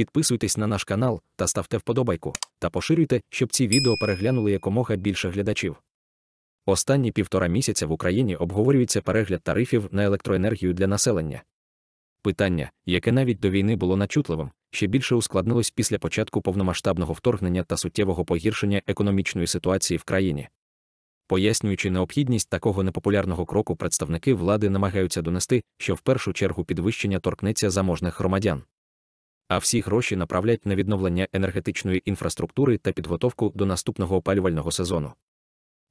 Підписуйтесь на наш канал та ставте вподобайку, та поширюйте, щоб ці відео переглянули якомога більше глядачів. Останні півтора місяця в Україні обговорюється перегляд тарифів на електроенергію для населення. Питання, яке навіть до війни було начутливим, ще більше ускладнилось після початку повномасштабного вторгнення та суттєвого погіршення економічної ситуації в країні. Пояснюючи необхідність такого непопулярного кроку, представники влади намагаються донести, що в першу чергу підвищення торкнеться заможних громадян а всі гроші направлять на відновлення енергетичної інфраструктури та підготовку до наступного опалювального сезону.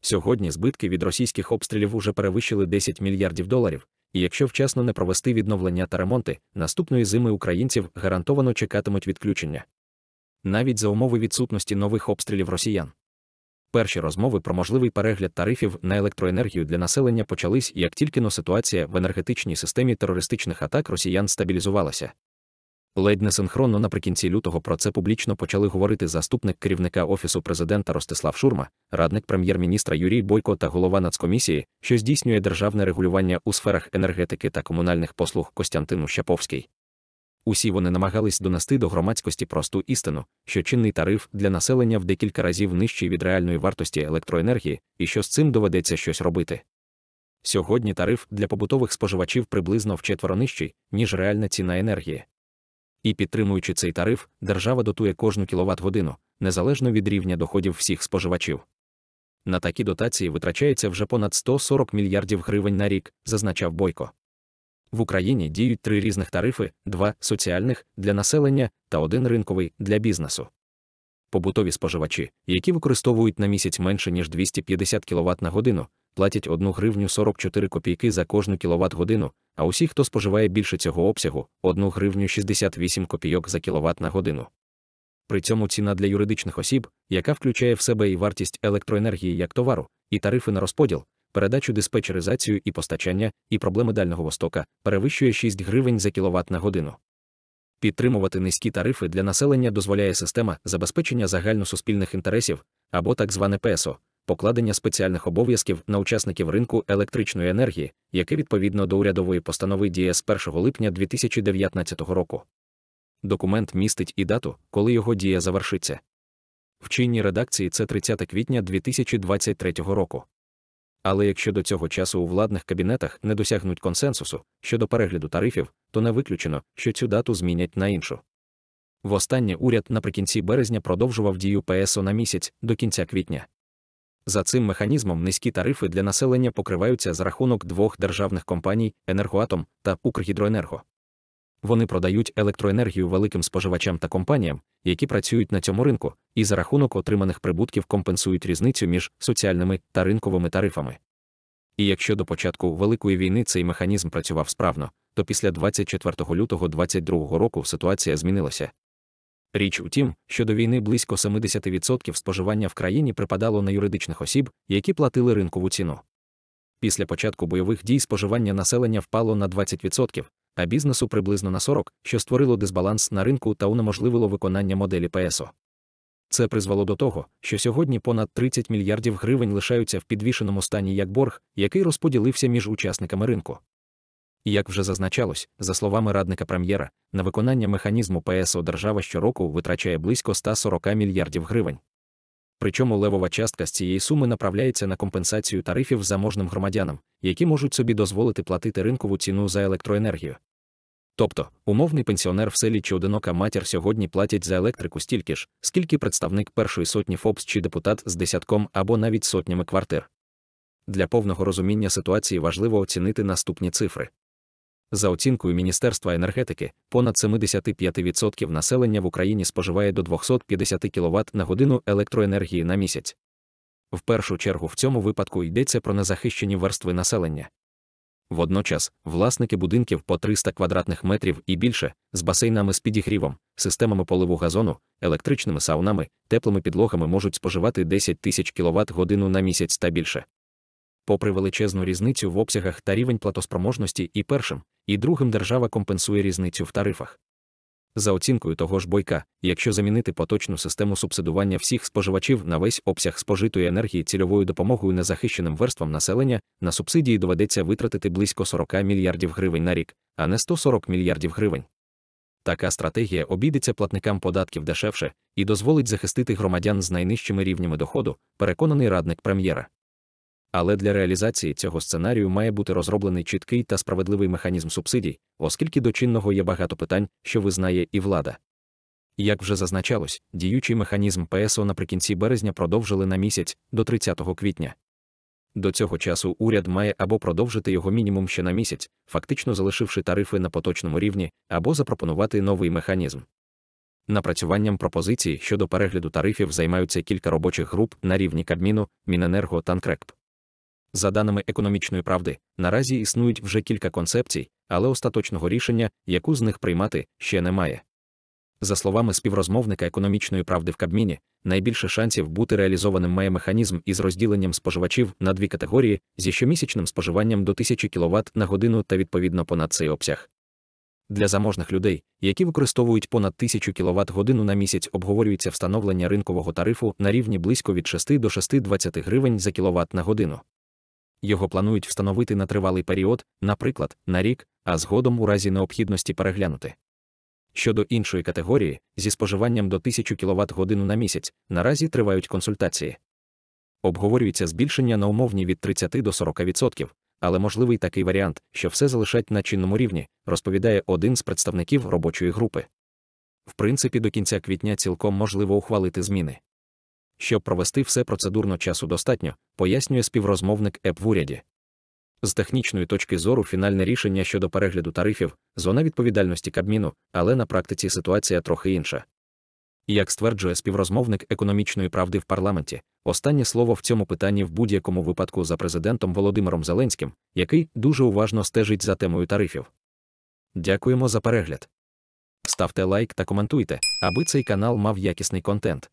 Сьогодні збитки від російських обстрілів уже перевищили 10 мільярдів доларів, і якщо вчасно не провести відновлення та ремонти, наступної зими українців гарантовано чекатимуть відключення. Навіть за умови відсутності нових обстрілів росіян. Перші розмови про можливий перегляд тарифів на електроенергію для населення почались, як тільки но ситуація в енергетичній системі терористичних атак росіян стабілізувалася. Ледь не синхронно наприкінці лютого про це публічно почали говорити заступник керівника Офісу президента Ростислав Шурма, радник прем'єр-міністра Юрій Бойко та голова Нацкомісії, що здійснює державне регулювання у сферах енергетики та комунальних послуг Костянтину Щаповський. Усі вони намагались донести до громадськості просту істину, що чинний тариф для населення в декілька разів нижчий від реальної вартості електроенергії і що з цим доведеться щось робити. Сьогодні тариф для побутових споживачів приблизно вчетверо нижчий, ніж реальна ціна енергії. І підтримуючи цей тариф, держава дотує кожну кіловат годину, незалежно від рівня доходів всіх споживачів. На такі дотації витрачається вже понад 140 мільярдів гривень на рік, зазначав Бойко. В Україні діють три різних тарифи: два соціальних для населення та один ринковий для бізнесу. Побутові споживачі, які використовують на місяць менше ніж 250 кВт на годину, платять 1 гривню 44 копійки за кожну кіловат годину, а усі, хто споживає більше цього обсягу, 1 гривню 68 копійок за кіловат на годину. При цьому ціна для юридичних осіб, яка включає в себе і вартість електроенергії як товару, і тарифи на розподіл, передачу диспетчеризацію і постачання, і проблеми Дальнього Востока, перевищує 6 гривень за кіловат на годину. Підтримувати низькі тарифи для населення дозволяє система забезпечення загальносуспільних інтересів або так зване ПЕСО, покладення спеціальних обов'язків на учасників ринку електричної енергії, яке відповідно до урядової постанови діє з 1 липня 2019 року. Документ містить і дату, коли його дія завершиться. В чинній редакції це 30 квітня 2023 року. Але якщо до цього часу у владних кабінетах не досягнуть консенсусу щодо перегляду тарифів, то не виключено, що цю дату змінять на іншу. Востаннє уряд наприкінці березня продовжував дію ПСО на місяць до кінця квітня. За цим механізмом низькі тарифи для населення покриваються за рахунок двох державних компаній Енергоатом та Укргідроенерго. Вони продають електроенергію великим споживачам та компаніям, які працюють на цьому ринку, і за рахунок отриманих прибутків компенсують різницю між соціальними та ринковими тарифами. І якщо до початку Великої війни цей механізм працював справно, то після 24 лютого 2022 року ситуація змінилася. Річ у тім, що до війни близько 70% споживання в країні припадало на юридичних осіб, які платили ринкову ціну. Після початку бойових дій споживання населення впало на 20%, а бізнесу приблизно на 40%, що створило дисбаланс на ринку та унеможливило виконання моделі ПСО. Це призвело до того, що сьогодні понад 30 мільярдів гривень лишаються в підвішеному стані як борг, який розподілився між учасниками ринку. І як вже зазначалось, за словами радника прем'єра, на виконання механізму ПСО держава щороку витрачає близько 140 мільярдів гривень. Причому левова частка з цієї суми направляється на компенсацію тарифів заможним громадянам, які можуть собі дозволити платити ринкову ціну за електроенергію. Тобто, умовний пенсіонер в селі чи одинока матір сьогодні платять за електрику стільки ж, скільки представник першої сотні ФОПС чи депутат з десятком або навіть сотнями квартир. Для повного розуміння ситуації важливо оцінити наступні цифри. За оцінкою Міністерства енергетики, понад 75% населення в Україні споживає до 250 кВт на годину електроенергії на місяць. В першу чергу в цьому випадку йдеться про незахищені верстви населення. Водночас, власники будинків по 300 квадратних метрів і більше, з басейнами з підігрівом, системами поливу газону, електричними саунами, теплими підлогами можуть споживати 10 тисяч кВт годину на місяць та більше попри величезну різницю в обсягах та рівень платоспроможності, і першим, і другим держава компенсує різницю в тарифах. За оцінкою того ж бойка, якщо замінити поточну систему субсидування всіх споживачів на весь обсяг спожитої енергії цільовою допомогою незахищеним верствам населення, на субсидії доведеться витратити близько 40 мільярдів гривень на рік, а не 140 мільярдів гривень. Така стратегія обійдеться платникам податків дешевше і дозволить захистити громадян з найнижчими рівнями доходу, переконаний радник прем'єра. Але для реалізації цього сценарію має бути розроблений чіткий та справедливий механізм субсидій, оскільки до чинного є багато питань, що визнає і влада. Як вже зазначалось, діючий механізм ПСО наприкінці березня продовжили на місяць до 30 квітня. До цього часу уряд має або продовжити його мінімум ще на місяць, фактично залишивши тарифи на поточному рівні, або запропонувати новий механізм. Напрацюванням пропозицій щодо перегляду тарифів займаються кілька робочих груп на рівні Кабміну, Міненерго та НКРЕКП. За даними економічної правди, наразі існують вже кілька концепцій, але остаточного рішення, яку з них приймати, ще немає. За словами співрозмовника економічної правди в Кабміні, найбільше шансів бути реалізованим має механізм із розділенням споживачів на дві категорії зі щомісячним споживанням до 1000 кВт на годину та відповідно понад цей обсяг. Для заможних людей, які використовують понад 1000 кВт годину на місяць, обговорюється встановлення ринкового тарифу на рівні близько від 6 до 6,20 гривень за кВт на годину. Його планують встановити на тривалий період, наприклад, на рік, а згодом у разі необхідності переглянути. Щодо іншої категорії, зі споживанням до 1000 кВт годину на місяць, наразі тривають консультації. Обговорюється збільшення на умовні від 30 до 40%, але можливий такий варіант, що все залишать на чинному рівні, розповідає один з представників робочої групи. В принципі, до кінця квітня цілком можливо ухвалити зміни щоб провести все процедурно часу достатньо, пояснює співрозмовник ЕП в уряді. З технічної точки зору фінальне рішення щодо перегляду тарифів, зона відповідальності Кабміну, але на практиці ситуація трохи інша. Як стверджує співрозмовник економічної правди в парламенті, останнє слово в цьому питанні в будь-якому випадку за президентом Володимиром Зеленським, який дуже уважно стежить за темою тарифів. Дякуємо за перегляд. Ставте лайк та коментуйте, аби цей канал мав якісний контент.